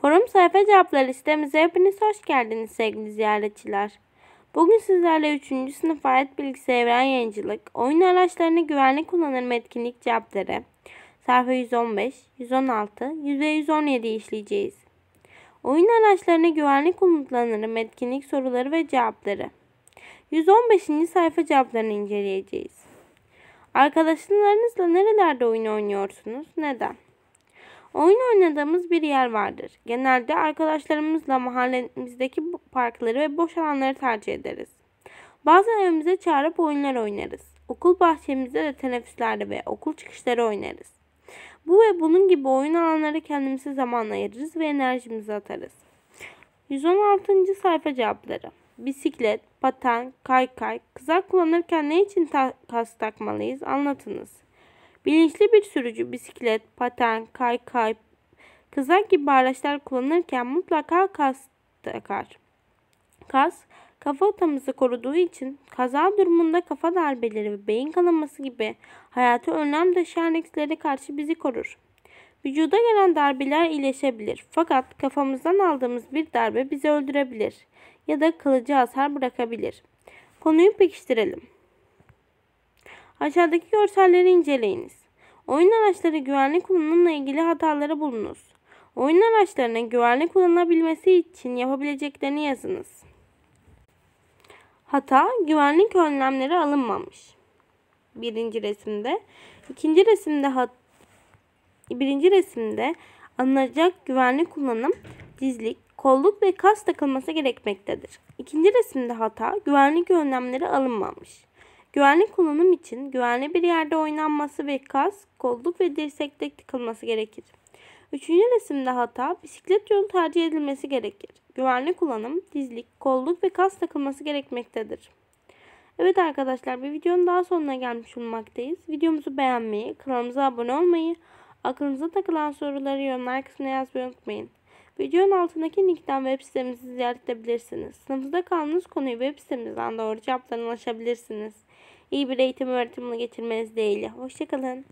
Forum sayfa cevapları listemize hepiniz hoş geldiniz sevgili ziyaretçiler. Bugün sizlerle 3. sınıf ayet bilgisi evren yayıncılık, oyun araçlarını güvenli kullanırım etkinlik cevapları, sayfa 115, 116, 117 işleyeceğiz. Oyun araçlarını güvenli kullanırım etkinlik soruları ve cevapları. 115. sayfa cevaplarını inceleyeceğiz. Arkadaşlarınızla nerelerde oyun oynuyorsunuz? Neden? Oyun oynadığımız bir yer vardır. Genelde arkadaşlarımızla mahallemizdeki parkları ve boş alanları tercih ederiz. Bazen evimize çağırıp oyunlar oynarız. Okul bahçemizde de teneffüslerde ve okul çıkışları oynarız. Bu ve bunun gibi oyun alanları kendimize zaman ayırırız ve enerjimizi atarız. 116. sayfa cevapları. Bisiklet, paten, kaykay, kızak kullanırken ne için ta kas takmalıyız anlatınız. Bilinçli bir sürücü bisiklet, paten, kaykay, kızak gibi araçlar kullanırken mutlaka kas takar. Kas kafa atamızı koruduğu için kaza durumunda kafa darbeleri ve beyin kanaması gibi hayatı önlem taşıyan risklere karşı bizi korur. Vücuda gelen darbeler iyileşebilir fakat kafamızdan aldığımız bir darbe bizi öldürebilir ya da kılıcı hasar bırakabilir. Konuyu pekiştirelim. Aşağıdaki görselleri inceleyiniz. Oyun araçları güvenli kullanımla ilgili hataları bulunuz. Oyun araçlarının güvenli kullanılabilmesi için yapabileceklerini yazınız. Hata güvenlik önlemleri alınmamış. Birinci resimde. ikinci resimde hat birinci resimde alınacak güvenli kullanım dizlik, kolluk ve kas takılması gerekmektedir. İkinci resimde hata güvenlik önlemleri alınmamış. Güvenli kullanım için güvenli bir yerde oynanması ve kask, kolluk ve dirsekte tıkılması gerekir. Üçüncü resimde hata bisiklet yolu tercih edilmesi gerekir. Güvenli kullanım, dizlik, kolluk ve kas takılması gerekmektedir. Evet arkadaşlar bir videonun daha sonuna gelmiş olmaktayız. Videomuzu beğenmeyi, kanalımıza abone olmayı, aklınıza takılan soruları yorumlar kısmına yazmayı unutmayın. Videonun altındaki linkten web sitemizi ziyaret edebilirsiniz. Sınıfta kaldığınız konuyu web sitemizden doğru cevaplarına ulaşabilirsiniz. İyi bir eğitim öğretimini getirmeniz dileğiyle. Hoşçakalın.